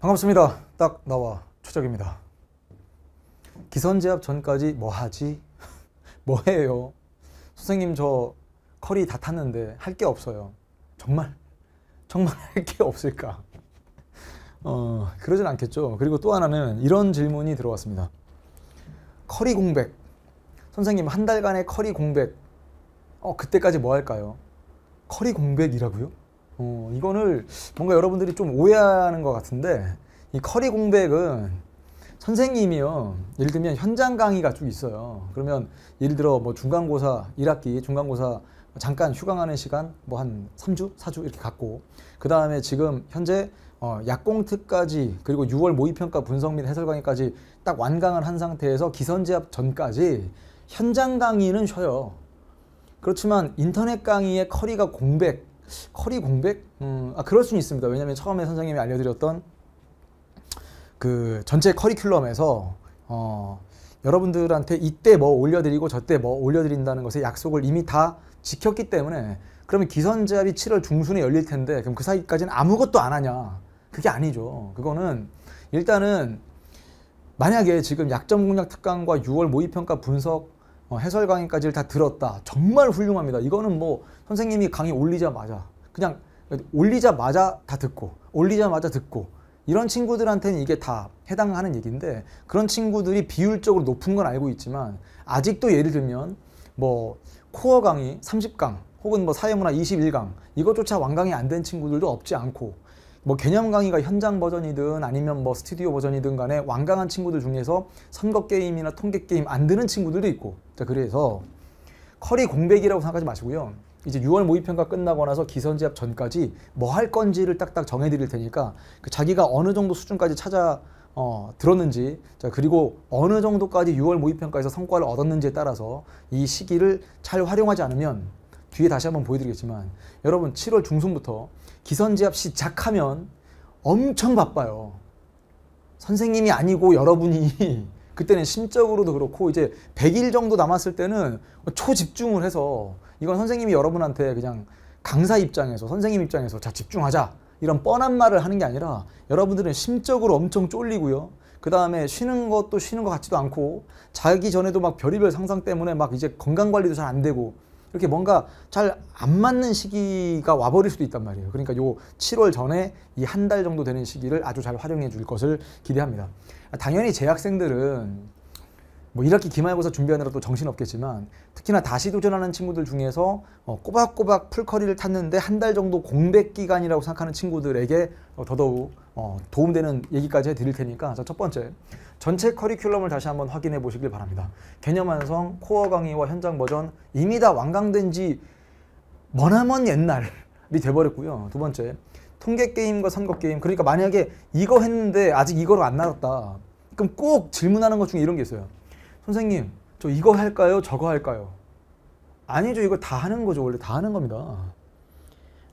반갑습니다. 딱 나와 초적입니다 기선제압 전까지 뭐 하지? 뭐 해요? 선생님 저 커리 다 탔는데 할 게 없어요. 정말 정말 할 게 없을까? 어, 그러진 않겠죠. 그리고 또 하나는 이런 질문이 들어왔습니다. 커리 공백. 선생님 한 달간의 커리 공백. 어, 그때까지 뭐 할까요? 커리 공백이라고요? 어, 이거를 뭔가 여러분들이 좀 오해하는 것 같은데 이 커리 공백은 선생님이요. 예를 들면 현장 강의가 쭉 있어요. 그러면 예를 들어 뭐 중간고사 1학기 중간고사 잠깐 휴강하는 시간 뭐 한 3주, 4주 이렇게 갖고 그 다음에 지금 현재 어, 약공특까지 그리고 6월 모의평가 분석 및 해설 강의까지 딱 완강을 한 상태에서 기선제압 전까지 현장 강의는 쉬어요. 그렇지만 인터넷 강의의 커리가 공백 커리 공백? 음, 아 그럴 수는 있습니다. 왜냐하면 처음에 선생님이 알려드렸던 그 전체 커리큘럼에서 어, 여러분들한테 이때 뭐 올려드리고 저때 뭐 올려드린다는 것의 약속을 이미 다 지켰기 때문에 그러면 기선제압이 7월 중순에 열릴 텐데 그럼 그 사이까지는 아무것도 안 하냐? 그게 아니죠. 그거는 일단은 만약에 지금 약점 공략 특강과 6월 모의평가 분석 어, 해설 강의까지를 다 들었다. 정말 훌륭합니다. 이거는 뭐 선생님이 강의 올리자마자 그냥 올리자마자 다 듣고 올리자마자 듣고 이런 친구들한테는 이게 다 해당하는 얘기인데 그런 친구들이 비율적으로 높은 건 알고 있지만 아직도 예를 들면 뭐 코어 강의 30강 혹은 뭐 사회문화 21강 이것조차 완강이 안 된 친구들도 없지 않고 뭐 개념 강의가 현장 버전이든 아니면 뭐 스튜디오 버전이든 간에 완강한 친구들 중에서 선거 게임이나 통계 게임 안 드는 친구들도 있고 자 그래서 커리 공백이라고 생각하지 마시고요 이제 6월 모의평가 끝나고 나서 기선제압 전까지 뭐 할 건지를 딱딱 정해드릴 테니까 그 자기가 어느 정도 수준까지 찾아 어, 들었는지 자 그리고 어느 정도까지 6월 모의평가에서 성과를 얻었는지에 따라서 이 시기를 잘 활용하지 않으면 뒤에 다시 한번 보여드리겠지만 여러분 7월 중순부터 기선제압 시작하면 엄청 바빠요. 선생님이 아니고 여러분이 그때는 심적으로도 그렇고 이제 100일 정도 남았을 때는 초집중을 해서 이건 선생님이 여러분한테 그냥 강사 입장에서 선생님 입장에서 자 집중하자 이런 뻔한 말을 하는 게 아니라 여러분들은 심적으로 엄청 쫄리고요. 그 다음에 쉬는 것도 쉬는 것 같지도 않고 자기 전에도 막 별의별 상상 때문에 막 이제 건강 관리도 잘 안 되고 이렇게 뭔가 잘 안 맞는 시기가 와버릴 수도 있단 말이에요. 그러니까 요 7월 전에 이 한 달 정도 되는 시기를 아주 잘 활용해 줄 것을 기대합니다. 당연히 재학생들은 뭐 이렇게 기말고사 준비하느라 또 정신없겠지만 특히나 다시 도전하는 친구들 중에서 어, 꼬박꼬박 풀커리를 탔는데 한 달 정도 공백 기간이라고 생각하는 친구들에게 어, 더더욱 어, 도움되는 얘기까지 해드릴 테니까 자, 첫 번째 전체 커리큘럼을 다시 한번 확인해 보시길 바랍니다. 개념 완성, 코어 강의와 현장 버전 이미 다 완강된 지 머나먼 옛날이 돼버렸고요. 두 번째 통계 게임과 선거 게임 그러니까 만약에 이거 했는데 아직 이거로 안 나왔다. 그럼 꼭 질문하는 것 중에 이런 게 있어요. 선생님 저 이거 할까요? 저거 할까요? 아니죠. 이거 다 하는 거죠. 원래 다 하는 겁니다.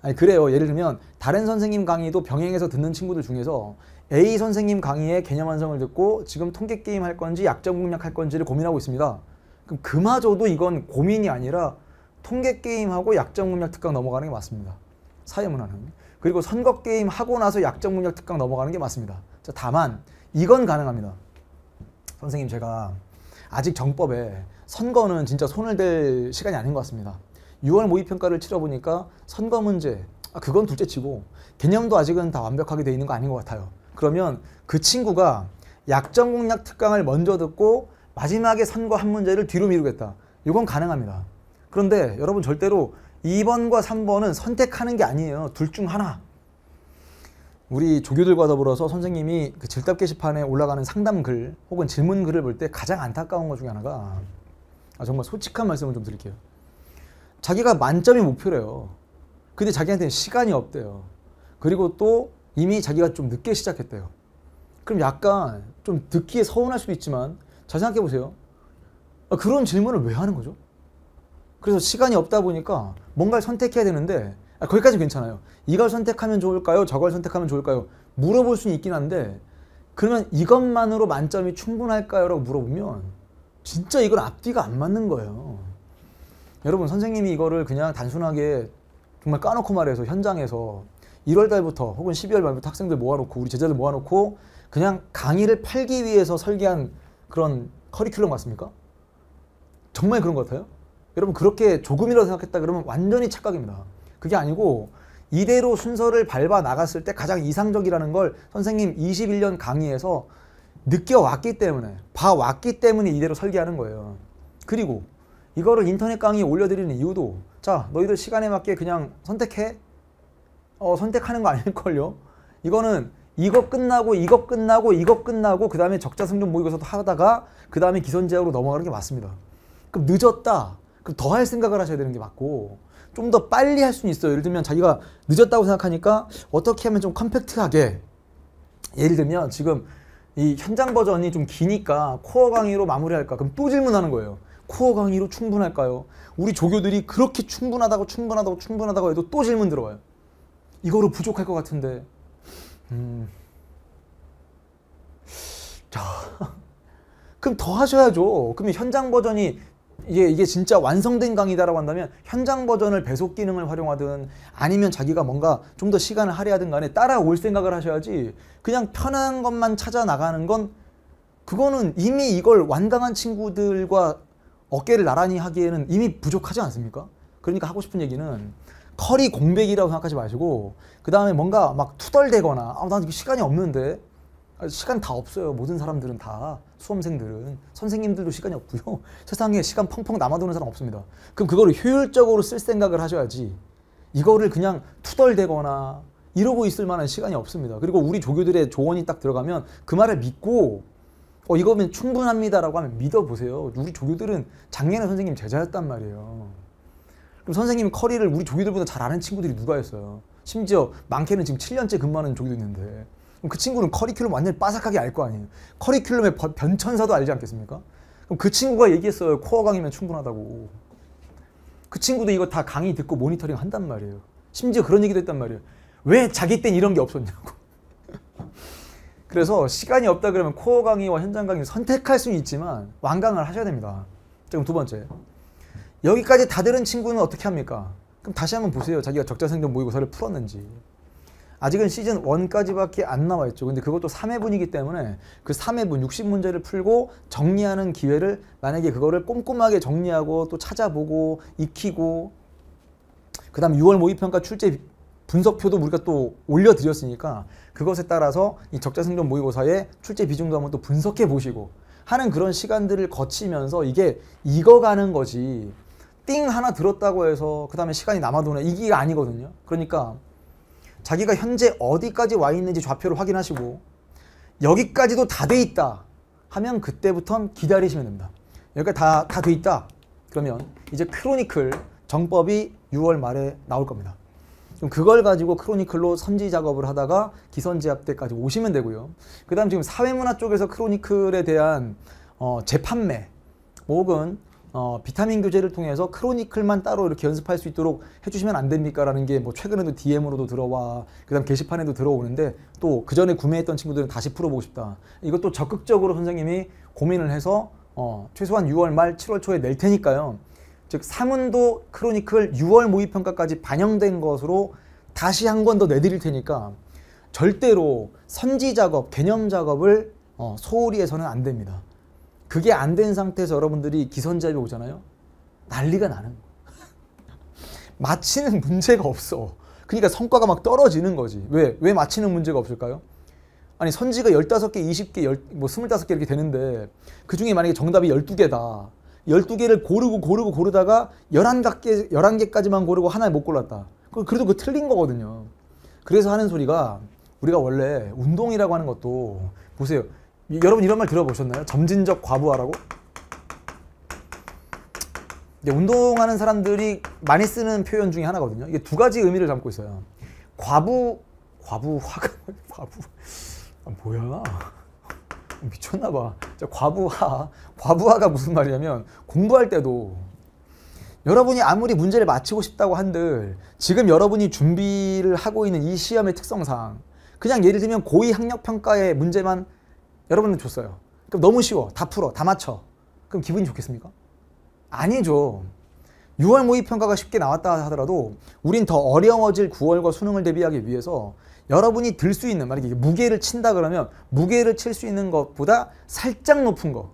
아니 그래요. 예를 들면 다른 선생님 강의도 병행해서 듣는 친구들 중에서 A 선생님 강의의 개념 완성을 듣고 지금 통계 게임 할 건지 약점 공략 할 건지를 고민하고 있습니다. 그럼 그마저도 이건 고민이 아니라 통계 게임하고 약점 공략 특강 넘어가는 게 맞습니다. 사회문화는. 그리고 선거 게임 하고 나서 약점 공략 특강 넘어가는 게 맞습니다. 자, 다만 이건 가능합니다. 선생님 제가 아직 정법에 선거는 진짜 손을 댈 시간이 아닌 것 같습니다. 6월 모의평가를 치러보니까 선거 문제, 아, 그건 둘째치고 개념도 아직은 다 완벽하게 돼 있는 거 아닌 것 같아요. 그러면 그 친구가 약정 공략 특강을 먼저 듣고 마지막에 선거 한 문제를 뒤로 미루겠다. 이건 가능합니다. 그런데 여러분 절대로 2번과 3번은 선택하는 게 아니에요. 둘 중 하나. 우리 조교들과 더불어서 선생님이 그 질답 게시판에 올라가는 상담 글 혹은 질문 글을 볼 때 가장 안타까운 것 중에 하나가 아, 정말 솔직한 말씀을 좀 드릴게요. 자기가 만점이 목표래요. 근데 자기한테는 시간이 없대요. 그리고 또 이미 자기가 좀 늦게 시작했대요. 그럼 약간 좀 듣기에 서운할 수도 있지만 자잘 생각해 보세요. 아, 그런 질문을 왜 하는 거죠? 그래서 시간이 없다 보니까 뭔가를 선택해야 되는데 아, 거기까지 괜찮아요. 이걸 선택하면 좋을까요? 저걸 선택하면 좋을까요? 물어볼 수는 있긴 한데 그러면 이것만으로 만점이 충분할까요? 라고 물어보면 진짜 이건 앞뒤가 안 맞는 거예요. 여러분 선생님이 이거를 그냥 단순하게 정말 까놓고 말해서 현장에서 1월 달부터 혹은 12월 말부터 학생들 모아놓고 우리 제자들 모아놓고 그냥 강의를 팔기 위해서 설계한 그런 커리큘럼 같습니까? 정말 그런 것 같아요. 여러분 그렇게 조금이라도 생각했다 그러면 완전히 착각입니다. 그게 아니고 이대로 순서를 밟아 나갔을 때 가장 이상적이라는 걸 선생님 21년 강의에서 느껴왔기 때문에 봐왔기 때문에 이대로 설계하는 거예요. 그리고 이거를 인터넷 강의에 올려드리는 이유도 자 너희들 시간에 맞게 그냥 선택해 어 선택하는 거 아닐걸요 이거는 이거 끝나고 이거 끝나고 이거 끝나고 그 다음에 적자승률 모의고사도 하다가 그 다음에 기선제압으로 넘어가는 게 맞습니다 그럼 늦었다 그럼 더할 생각을 하셔야 되는 게 맞고 좀더 빨리 할 수는 있어요. 예를 들면 자기가 늦었다고 생각하니까 어떻게 하면 좀 컴팩트하게 예를 들면 지금 이 현장 버전이 좀 기니까 코어 강의로 마무리할까? 그럼 또 질문하는 거예요. 코어 강의로 충분할까요? 우리 조교들이 그렇게 충분하다고 충분하다고 충분하다고 해도 또 질문 들어와요. 이거로 부족할 것 같은데. 음. 자. 그럼 더 하셔야죠. 그러면 현장 버전이 이게, 이게 진짜 완성된 강의다라고 한다면 현장 버전을 배속 기능을 활용하든 아니면 자기가 뭔가 좀 더 시간을 할애하든 간에 따라올 생각을 하셔야지 그냥 편한 것만 찾아 나가는 건 그거는 이미 이걸 완강한 친구들과 어깨를 나란히 하기에는 이미 부족하지 않습니까? 그러니까 하고 싶은 얘기는 커리 공백이라고 생각하지 마시고 그 다음에 뭔가 막 투덜대거나 아, 난 시간이 없는데 아, 시간 다 없어요. 모든 사람들은 다 수험생들은 선생님들도 시간이 없고요. 세상에 시간 펑펑 남아도는 사람 없습니다. 그럼 그거를 효율적으로 쓸 생각을 하셔야지. 이거를 그냥 투덜대거나 이러고 있을 만한 시간이 없습니다. 그리고 우리 조교들의 조언이 딱 들어가면 그 말을 믿고 어 이거면 충분합니다라고 하면 믿어보세요. 우리 조교들은 작년에 선생님 제자였단 말이에요. 그럼 선생님 커리를 우리 조교들보다 잘 아는 친구들이 누가 있어요? 심지어 많게는 지금 7년째 근무하는 조교도 있는데 그럼 그 친구는 커리큘럼 완전히 빠삭하게 알 거 아니에요. 커리큘럼의 변천사도 알지 않겠습니까? 그럼 그 친구가 얘기했어요. 코어 강의면 충분하다고. 그 친구도 이거 다 강의 듣고 모니터링 한단 말이에요. 심지어 그런 얘기도 했단 말이에요. 왜 자기 땐 이런 게 없었냐고. 그래서 시간이 없다 그러면 코어 강의와 현장 강의 선택할 수는 있지만 완강을 하셔야 됩니다. 지금 두 번째. 여기까지 다 들은 친구는 어떻게 합니까? 그럼 다시 한번 보세요. 자기가 적자생존 모의고사를 풀었는지. 아직은 시즌 1까지밖에 안나와있죠 근데 그것도 3회분이기 때문에 그 3회분 60문제를 풀고 정리하는 기회를 만약에 그거를 꼼꼼하게 정리하고 또 찾아보고 익히고 그 다음 6월 모의평가 출제 분석표도 우리가 또 올려드렸으니까 그것에 따라서 이 적자생존 모의고사의 출제 비중도 한번 또 분석해 보시고 하는 그런 시간들을 거치면서 이게 익어가는 거지 띵 하나 들었다고 해서 그 다음에 시간이 남아도는 이게 아니거든요. 그러니까 자기가 현재 어디까지 와 있는지 좌표를 확인하시고 여기까지도 다 돼 있다 하면 그때부터 기다리시면 됩니다. 여기까지 다 다 돼 있다 그러면 이제 크로니클 정법이 6월 말에 나올 겁니다. 그럼 그걸 가지고 크로니클로 선지 작업을 하다가 기선제압 때까지 오시면 되고요. 그 다음 지금 사회문화 쪽에서 크로니클에 대한 어, 재판매 혹은 어, 비타민 교재를 통해서 크로니클만 따로 이렇게 연습할 수 있도록 해주시면 안 됩니까라는 게 뭐 최근에도 DM으로도 들어와 그다음 게시판에도 들어오는데 또 그 전에 구매했던 친구들은 다시 풀어보고 싶다. 이것도 적극적으로 선생님이 고민을 해서 어, 최소한 6월 말 7월 초에 낼 테니까요. 즉 사문도 크로니클 6월 모의평가까지 반영된 것으로 다시 한 권 더 내드릴 테니까 절대로 선지 작업 개념 작업을 어, 소홀히 해서는 안 됩니다. 그게 안 된 상태에서 여러분들이 기선잡이 오잖아요. 난리가 나는 마치는 문제가 없어. 그러니까 성과가 막 떨어지는 거지. 왜? 왜 마치는 문제가 없을까요? 아니 선지가 15개, 20개, 뭐 25개 이렇게 되는데 그중에 만약에 정답이 12개다. 12개를 고르고 고르고 고르다가 11개, 11개까지만 고르고 하나 에못 골랐다. 그, 그래도 그 틀린 거거든요. 그래서 하는 소리가 우리가 원래 운동이라고 하는 것도 보세요. 여러분 이런 말 들어보셨나요? 점진적 과부하라고? 운동하는 사람들이 많이 쓰는 표현 중에 하나거든요. 이게 두 가지 의미를 담고 있어요. 과부, 과부화가, 과부. 아, 뭐야. 미쳤나봐. 과부하. 과부하가 무슨 말이냐면 공부할 때도 여러분이 아무리 문제를 맞히고 싶다고 한들 지금 여러분이 준비를 하고 있는 이 시험의 특성상 그냥 예를 들면 고위 학력평가의 문제만 여러분은 줬어요. 그럼 너무 쉬워. 다 풀어. 다 맞춰. 그럼 기분이 좋겠습니까? 아니죠. 6월 모의평가가 쉽게 나왔다 하더라도 우린 더 어려워질 9월과 수능을 대비하기 위해서 여러분이 들 수 있는 만약에 무게를 친다 그러면 무게를 칠 수 있는 것보다 살짝 높은 거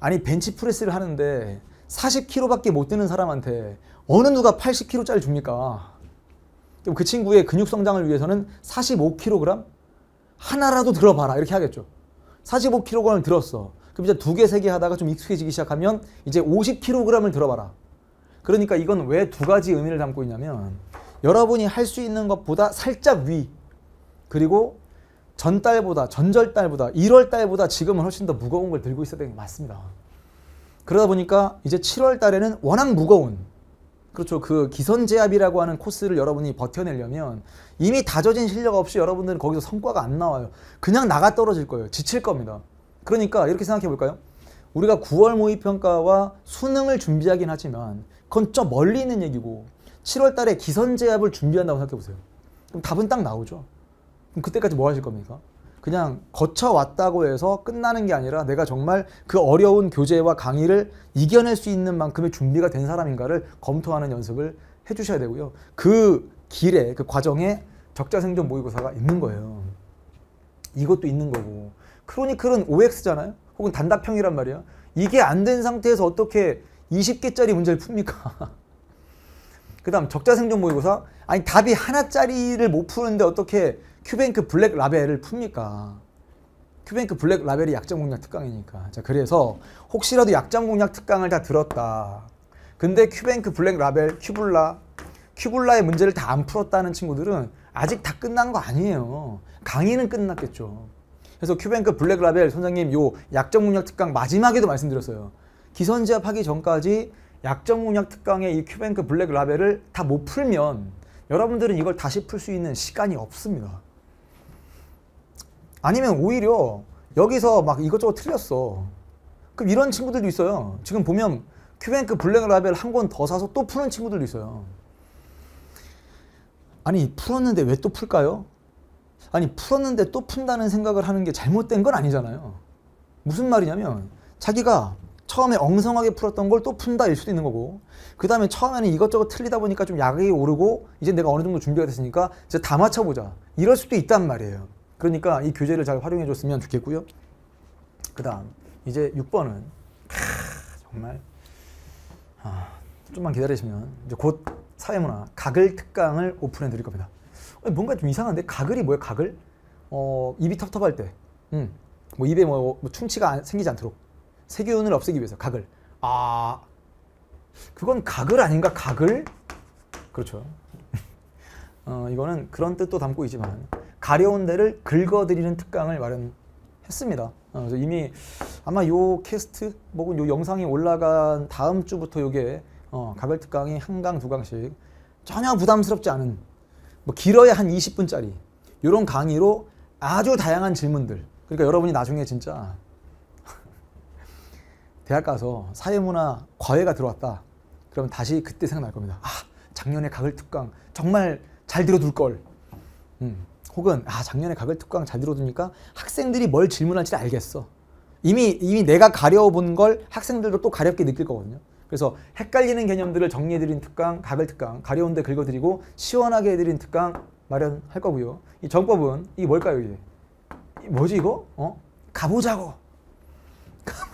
아니 벤치프레스를 하는데 40kg밖에 못 드는 사람한테 어느 누가 80kg짜리 줍니까? 그그 친구의 근육 성장을 위해서는 45kg 하나라도 들어봐라 이렇게 하겠죠. 45kg을 들었어. 그럼 이제 두 개, 세 개 하다가 좀 익숙해지기 시작하면 이제 50kg을 들어봐라. 그러니까 이건 왜 두 가지 의미를 담고 있냐면 여러분이 할 수 있는 것보다 살짝 위 그리고 전달보다 전절달보다 1월달보다 지금은 훨씬 더 무거운 걸 들고 있어야 되는 게 맞습니다. 그러다 보니까 이제 7월달에는 워낙 무거운 그렇죠. 그 기선제압이라고 하는 코스를 여러분이 버텨내려면 이미 다져진 실력 없이 여러분들은 거기서 성과가 안 나와요. 그냥 나가 떨어질 거예요. 지칠 겁니다. 그러니까 이렇게 생각해 볼까요? 우리가 9월 모의평가와 수능을 준비하긴 하지만 그건 좀 멀리 있는 얘기고 7월 달에 기선제압을 준비한다고 생각해 보세요. 그럼 답은 딱 나오죠. 그럼 그때까지 뭐 하실 겁니까? 그냥 거쳐왔다고 해서 끝나는 게 아니라 내가 정말 그 어려운 교재와 강의를 이겨낼 수 있는 만큼의 준비가 된 사람인가를 검토하는 연습을 해주셔야 되고요. 그 길에, 그 과정에 적자생존 모의고사가 있는 거예요. 이것도 있는 거고. 크로니클은 OX잖아요? 혹은 단답형이란 말이야. 이게 안 된 상태에서 어떻게 20개짜리 문제를 풉니까? 그 다음 적자생존 모의고사 아니 답이 하나짜리를 못 푸는데 어떻게 큐뱅크 블랙 라벨을 풉니까? 큐뱅크 블랙 라벨이 약점 공략 특강이니까. 자, 그래서 혹시라도 약점 공략 특강을 다 들었다. 근데 큐뱅크 블랙 라벨, 큐블라, 큐블라의 문제를 다 안 풀었다는 친구들은 아직 다 끝난 거 아니에요. 강의는 끝났겠죠. 그래서 큐뱅크 블랙 라벨 선장님요 약점 공략 특강 마지막에도 말씀드렸어요. 기선제압 하기 전까지 약점 공략 특강의 이 큐뱅크 블랙 라벨을 다 못 풀면 여러분들은 이걸 다시 풀 수 있는 시간이 없습니다. 아니면 오히려 여기서 막 이것저것 틀렸어. 그럼 이런 친구들도 있어요. 지금 보면 큐뱅크 블랙라벨 한 권 더 사서 또 푸는 친구들도 있어요. 아니 풀었는데 왜 또 풀까요? 아니 풀었는데 또 푼다는 생각을 하는 게 잘못된 건 아니잖아요. 무슨 말이냐면 자기가 처음에 엉성하게 풀었던 걸 또 푼다 일 수도 있는 거고 그 다음에 처음에는 이것저것 틀리다 보니까 좀 약이 오르고 이제 내가 어느 정도 준비가 됐으니까 이제 다 맞춰보자 이럴 수도 있단 말이에요. 그러니까 이 교재를 잘 활용해 줬으면 좋겠고요. 그 다음 이제 6번은 정말 아, 좀만 기다리시면 이제 곧 사회문화 가글 특강을 오픈해 드릴 겁니다. 어, 뭔가 좀 이상한데 가글이 뭐예 가글? 어, 입이 텁텁할 때, 음, 뭐 입에 뭐, 뭐 충치가 안, 생기지 않도록 세균을 없애기 위해서 가글. 아, 그건 가글 아닌가? 가글? 그렇죠. 어, 이거는 그런 뜻도 담고 있지만 가려운 데를 긁어드리는 특강을 마련했습니다. 어, 그래서 이미 아마 요 캐스트 혹은 요 영상이 올라간 다음 주부터 요게 어, 가별 특강이 한강두 강씩 전혀 부담스럽지 않은 뭐 길어야 한 20분짜리 이런 강의로 아주 다양한 질문들 그러니까 여러분이 나중에 진짜 대학 가서 사회문화 과외가 들어왔다 그러 다시 그때 생각날 겁니다. 아 작년에 가글 특강 정말 잘 들어둘 걸. 음. 혹은 아 작년에 가글 특강 잘 들어두니까 학생들이 뭘 질문할지 알겠어. 이미 이미 내가 가려본 걸 학생들도 또 가렵게 느낄 거거든요. 그래서 헷갈리는 개념들을 정리해드린 특강, 가글 특강, 가려운데 긁어드리고 시원하게 해드린 특강 마련할 거고요. 이 정법은 이 뭘까요 이게? 뭐지 이거? 어? 가보자고.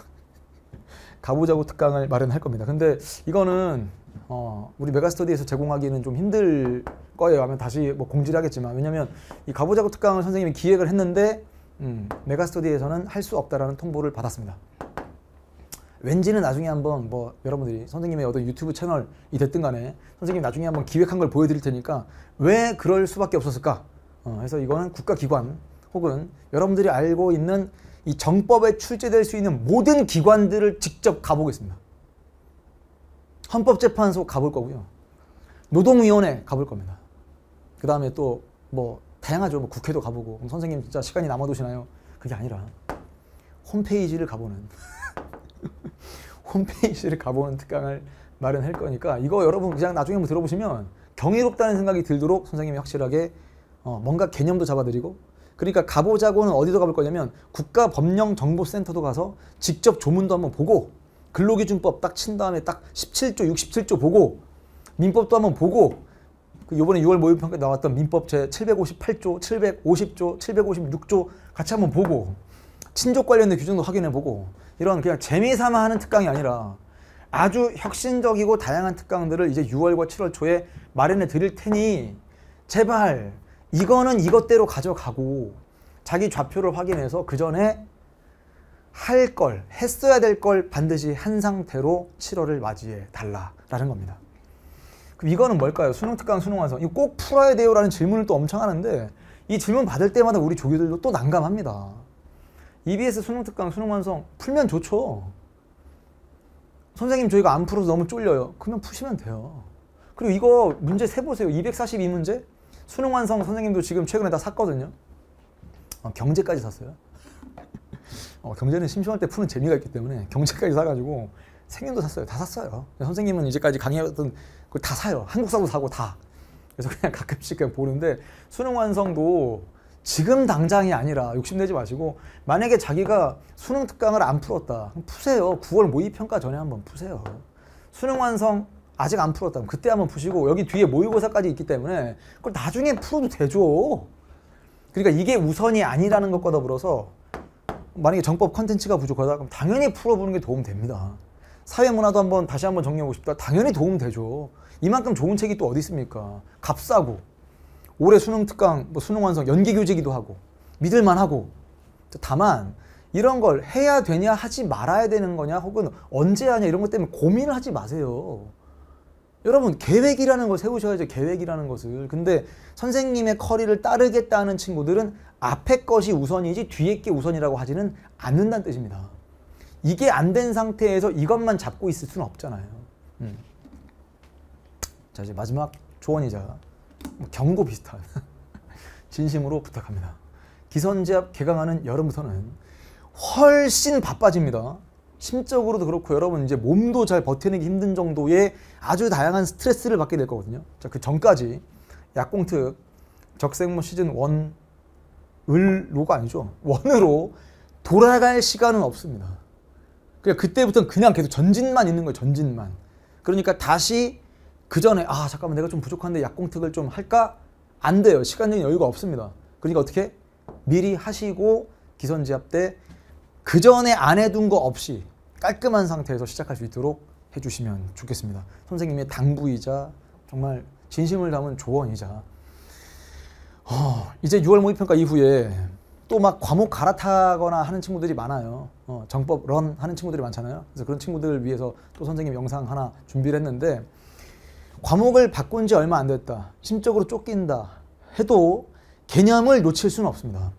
가보자고 특강을 마련할 겁니다. 근데 이거는 어, 우리 메가스터디에서 제공하기는 좀 힘들 거예요 하면 다시 뭐 공지를 하겠지만 왜냐면 이 가보자고 특강을 선생님이 기획을 했는데 음, 메가스터디에서는 할 수 없다라는 통보를 받았습니다. 왠지는 나중에 한번 뭐 여러분들이 선생님의 어떤 유튜브 채널이 됐든 간에 선생님 이 나중에 한번 기획한 걸 보여드릴 테니까 왜 그럴 수밖에 없었을까? 어, 해서 이거는 국가기관 혹은 여러분들이 알고 있는 이 정법에 출제될 수 있는 모든 기관들을 직접 가보겠습니다. 헌법재판소 가볼 거고요. 노동위원회 가볼 겁니다. 그 다음에 또 뭐 다양하죠. 뭐 국회도 가보고 선생님 진짜 시간이 남아도시나요? 그게 아니라 홈페이지를 가보는 홈페이지를 가보는 특강을 마련할 거니까 이거 여러분 그냥 나중에 한번 들어보시면 경이롭다는 생각이 들도록 선생님이 확실하게 어 뭔가 개념도 잡아드리고 그러니까 가보자고는 어디도 가볼 거냐면 국가법령정보센터도 가서 직접 조문도 한번 보고 근로기준법 딱 친 다음에 딱 17조, 67조 보고 민법도 한번 보고 그 이번에 6월 모의평가 나왔던 민법 제 758조, 750조, 756조 같이 한번 보고 친족 관련된 규정도 확인해 보고 이런 그냥 재미삼아 하는 특강이 아니라 아주 혁신적이고 다양한 특강들을 이제 6월과 7월 초에 마련해 드릴 테니 제발 이거는 이것대로 가져가고 자기 좌표를 확인해서 그 전에 할 걸, 했어야 될 걸 반드시 한 상태로 7월을 맞이해 달라라는 겁니다. 그럼 이거는 뭘까요? 수능 특강 수능 완성. 이거 꼭 풀어야 돼요라는 질문을 또 엄청 하는데 이 질문 받을 때마다 우리 조교들도 또 난감합니다. EBS 수능 특강 수능 완성 풀면 좋죠. 선생님 저희가 안 풀어서 너무 쫄려요. 그냥 푸시면 돼요. 그리고 이거 문제 세 보세요. 242문제. 수능 완성 선생님도 지금 최근에 다 샀거든요. 어, 경제까지 샀어요. 어, 경제는 심심할 때 푸는 재미가 있기 때문에 경제까지 사가지고 생님도 샀어요. 다 샀어요. 선생님은 이제까지 강의했던 그걸 다 사요. 한국사도 사고 다. 그래서 그냥 가끔씩 그냥 보는데 수능 완성도 지금 당장이 아니라 욕심내지 마시고 만약에 자기가 수능 특강을 안 풀었다. 푸세요. 9월 모의평가 전에 한번 푸세요. 수능 완성 아직 안 풀었다면 그때 한번 푸시고 여기 뒤에 모의고사까지 있기 때문에 그걸 나중에 풀어도 되죠. 그러니까 이게 우선이 아니라는 것과 더불어서 만약에 정법 컨텐츠가 부족하다 그럼 당연히 풀어보는 게 도움 됩니다. 사회 문화도 한번 다시 한번 정리하고 싶다. 당연히 도움 되죠. 이만큼 좋은 책이 또 어디 있습니까? 값싸고 올해 수능 특강, 뭐 수능 완성, 연기 교재기도 하고 믿을만 하고 다만 이런 걸 해야 되냐 하지 말아야 되는 거냐 혹은 언제 하냐 이런 것 때문에 고민을 하지 마세요. 여러분 계획이라는 걸 세우셔야죠. 계획이라는 것을. 근데 선생님의 커리를 따르겠다는 친구들은 앞에 것이 우선이지 뒤에 게 우선이라고 하지는 않는다는 뜻입니다. 이게 안 된 상태에서 이것만 잡고 있을 수는 없잖아요. 음. 자 이제 마지막 조언이자 경고 비슷한 진심으로 부탁합니다. 기선제압 개강하는 여름부터는 훨씬 바빠집니다. 심적으로도 그렇고 여러분 이제 몸도 잘 버티는 게 힘든 정도의 아주 다양한 스트레스를 받게 될 거거든요. 자, 그 전까지 약공특 적색모 시즌 1 을로가 아니죠. 원으로 돌아갈 시간은 없습니다. 그냥 그러니까 그때부터는 그냥 계속 전진만 있는 거예요. 전진만. 그러니까 다시 그 전에 아 잠깐만 내가 좀 부족한데 약공특을 좀 할까? 안 돼요. 시간적인 여유가 없습니다. 그러니까 어떻게? 미리 하시고 기선제압 때그 전에 안 해둔 거 없이 깔끔한 상태에서 시작할 수 있도록 해주시면 좋겠습니다. 선생님의 당부이자 정말 진심을 담은 조언이자 어, 이제 6월 모의평가 이후에 또 막 과목 갈아타거나 하는 친구들이 많아요. 어, 정법 런 하는 친구들이 많잖아요. 그래서 그런 친구들을 위해서 또 선생님 영상 하나 준비를 했는데 과목을 바꾼 지 얼마 안 됐다. 심적으로 쫓긴다. 해도 개념을 놓칠 수는 없습니다.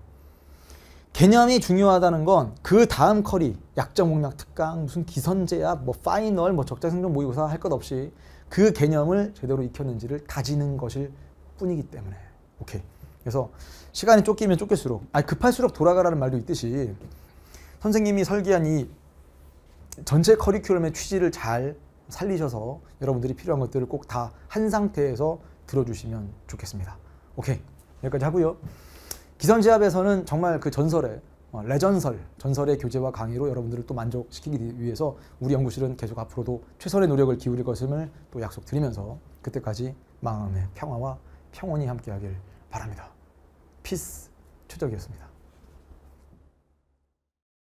개념이 중요하다는 건 그 다음 커리 약점 공략 특강 무슨 기선제야 뭐 파이널 뭐 적자생존 모의고사 할 것 없이 그 개념을 제대로 익혔는지를 다지는 것일 뿐이기 때문에 오케이 그래서 시간이 쫓기면 쫓길수록 아니 급할수록 돌아가라는 말도 있듯이 선생님이 설계한 이 전체 커리큘럼의 취지를 잘 살리셔서 여러분들이 필요한 것들을 꼭 다 한 상태에서 들어주시면 좋겠습니다 오케이 여기까지 하고요 기선제압에서는 정말 그 전설의 어, 레전설, 전설의 교재와 강의로 여러분들을 또 만족시키기 위해서 우리 연구실은 계속 앞으로도 최선의 노력을 기울일 것임을 또 약속드리면서 그때까지 마음의 평화와 평온이 함께하길 바랍니다. 피스 최적이었습니다.